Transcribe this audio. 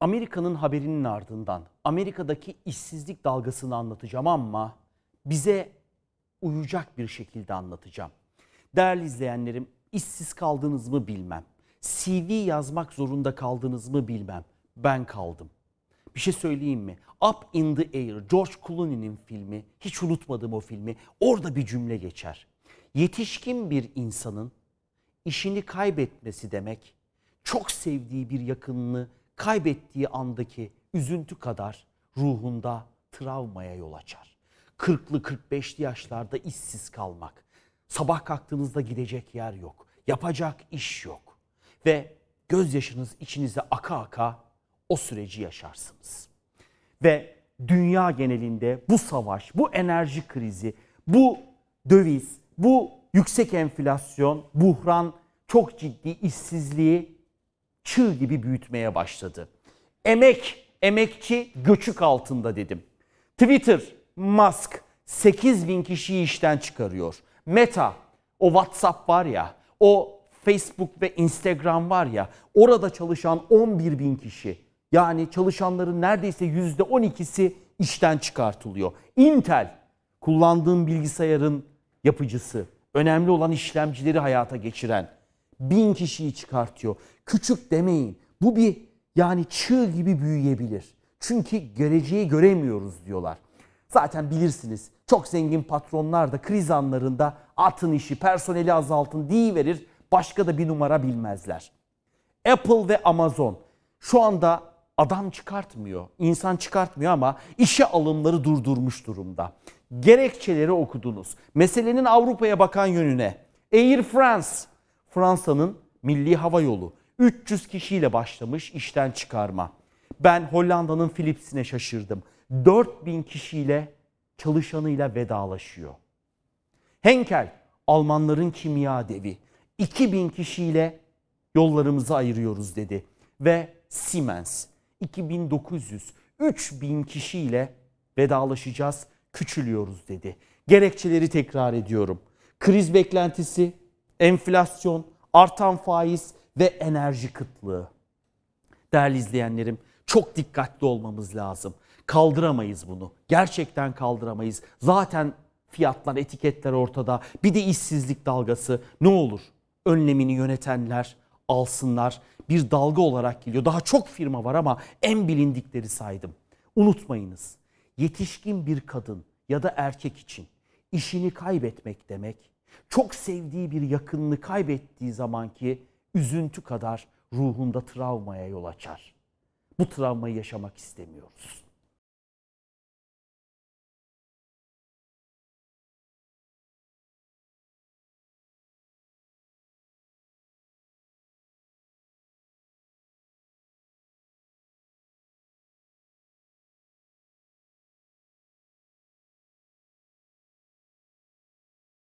Amerika'nın haberinin ardından Amerika'daki işsizlik dalgasını anlatacağım ama bize uyacak bir şekilde anlatacağım. Değerli izleyenlerim, işsiz kaldınız mı bilmem. CV yazmak zorunda kaldınız mı bilmem. Ben kaldım. Bir şey söyleyeyim mi? Up in the Air, George Clooney'nin filmi. Hiç unutmadım o filmi. Orada bir cümle geçer. Yetişkin bir insanın işini kaybetmesi demek, çok sevdiği bir yakınını kaybettiği andaki üzüntü kadar ruhunda travmaya yol açar. Kırklı kırk beşli yaşlarda işsiz kalmak, sabah kalktığınızda gidecek yer yok, yapacak iş yok ve gözyaşınız içinize aka aka o süreci yaşarsınız. Ve dünya genelinde bu savaş, bu enerji krizi, bu döviz, bu yüksek enflasyon, buhran çok ciddi işsizliği çığ gibi büyütmeye başladı. Emek, emekçi göçük altında dedim. Twitter, Musk 8 bin kişiyi işten çıkarıyor. Meta, o WhatsApp var ya, o Facebook ve Instagram var ya, orada çalışan 11 bin kişi. Yani çalışanların neredeyse yüzde %12'si işten çıkartılıyor. Intel, kullandığım bilgisayarın yapıcısı, önemli olan işlemcileri hayata geçiren bin kişiyi çıkartıyor. Küçük demeyin. Bu bir yani çığ gibi büyüyebilir. Çünkü geleceği göremiyoruz diyorlar. Zaten bilirsiniz çok zengin patronlar da kriz anlarında atın işi, personeli azaltın diye verir. Başka da bir numara bilmezler. Apple ve Amazon şu anda adam çıkartmıyor, insan çıkartmıyor ama işe alımları durdurmuş durumda. Gerekçeleri okudunuz. Meselenin Avrupa'ya bakan yönüne. Air France Fransa'nın milli hava yolu. 300 kişiyle başlamış işten çıkarma. Ben Hollanda'nın Philips'ine şaşırdım. 4000 kişiyle çalışanıyla vedalaşıyor. Henkel, Almanların kimya devi. 2000 kişiyle yollarımızı ayırıyoruz dedi. Ve Siemens 2900, 3000 kişiyle vedalaşacağız, küçülüyoruz dedi. Gerekçeleri tekrar ediyorum. Kriz beklentisi, enflasyon, artan faiz ve enerji kıtlığı. Değerli izleyenlerim, çok dikkatli olmamız lazım. Kaldıramayız bunu. Gerçekten kaldıramayız. Zaten fiyatlar, etiketler ortada. Bir de işsizlik dalgası. Ne olur? Önlemini yönetenler alsınlar. Bir dalga olarak geliyor. Daha çok firma var ama en bilindikleri saydım. Unutmayınız. Yetişkin bir kadın ya da erkek için işini kaybetmek demek çok sevdiği bir yakınını kaybettiği zamanki üzüntü kadar ruhunda travmaya yol açar. Bu travmayı yaşamak istemiyoruz.